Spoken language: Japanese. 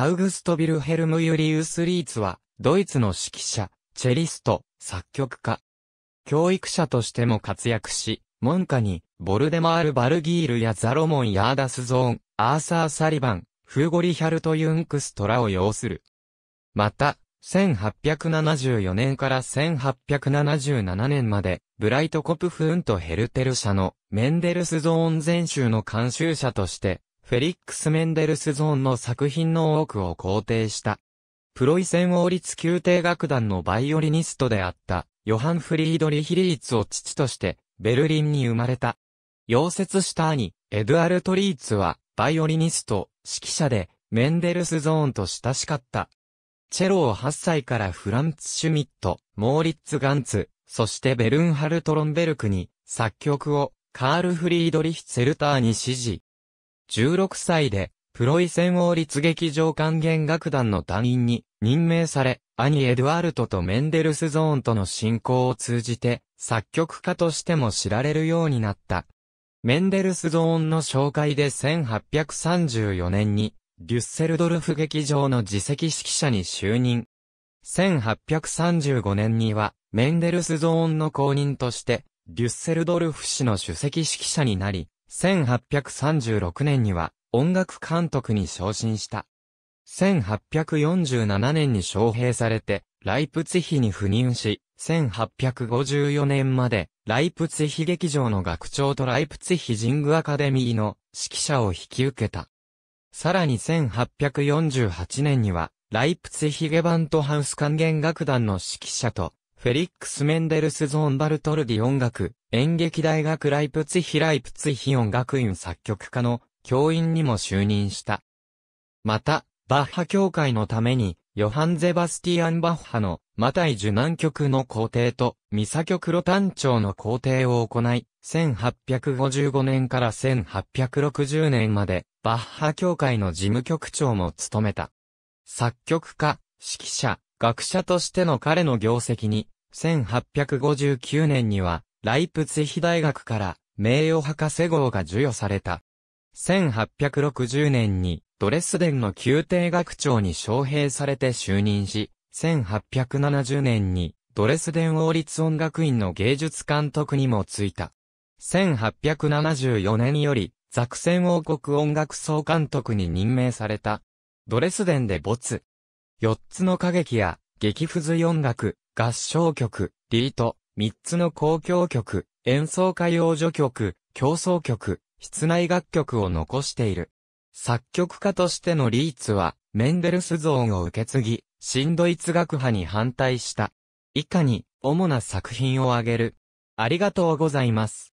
アウグスト・ビルヘルム・ユリウス・リーツは、ドイツの指揮者、チェリスト、作曲家。教育者としても活躍し、門下に、ボルデマール・バルギールやザロモン・ヤーダス・ゾーン、アーサー・サリバン、フーゴリヒャルト・ユンクストラを要する。また、1874年から1877年まで、ブライトコプフーンとヘルテル社のメンデルスゾーン全集の監修者として、フェリックス・メンデルスゾーンの作品の多くを肯定した。プロイセン王立宮廷楽団のバイオリニストであった、ヨハン・フリードリヒリーツを父として、ベルリンに生まれた。溶接した兄、エドアルト・リーツは、バイオリニスト、指揮者で、メンデルスゾーンと親しかった。チェロを8歳からフランツ・シュミット、モーリッツ・ガンツ、そしてベルンハル・トロンベルクに、作曲を、カール・フリードリヒ・ツェルターに指示。16歳で、プロイセン王立劇場管弦楽団の団員に任命され、兄エドワルトとメンデルスゾーンとの進行を通じて、作曲家としても知られるようになった。メンデルスゾーンの紹介で1834年に、デュッセルドルフ劇場の自席指揮者に就任。1835年には、メンデルスゾーンの公認として、デュッセルドルフ氏の主席指揮者になり、1836年には音楽監督に昇進した。1847年に招聘されて、ライプツヒに赴任し、1854年まで、ライプツヒ劇場の学長とライプツヒジングアカデミーの指揮者を引き受けた。さらに1848年には、ライプツヒゲバントハウス管弦楽団の指揮者と、フェリックス・メンデルス・ゾーンバルトルディ音楽、演劇大学ライプツヒライプツヒ音楽院作曲家の教員にも就任した。また、バッハ協会のために、ヨハン・ゼバスティアン・バッハの、マタイ受難曲の皇帝と、ミサ曲ロ単調の皇帝を行い、1855年から1860年まで、バッハ協会の事務局長も務めた。作曲家、指揮者、学者としての彼の業績に、1859年には、ライプツヒ大学から名誉博士号が授与された。1860年にドレスデンの宮廷学長に招聘されて就任し、1870年にドレスデン王立音楽院の芸術監督にも就いた。1874年よりザクセン王国音楽総監督に任命された。ドレスデンで没。4つの歌劇や、劇付随音楽、合唱曲、リート、3つの交響曲、演奏会用助曲、競争曲、室内楽曲を残している。作曲家としてのリーツは、メンデルスゾーンを受け継ぎ、新ドイツ学派に反対した。以下に、主な作品を挙げる。ありがとうございます。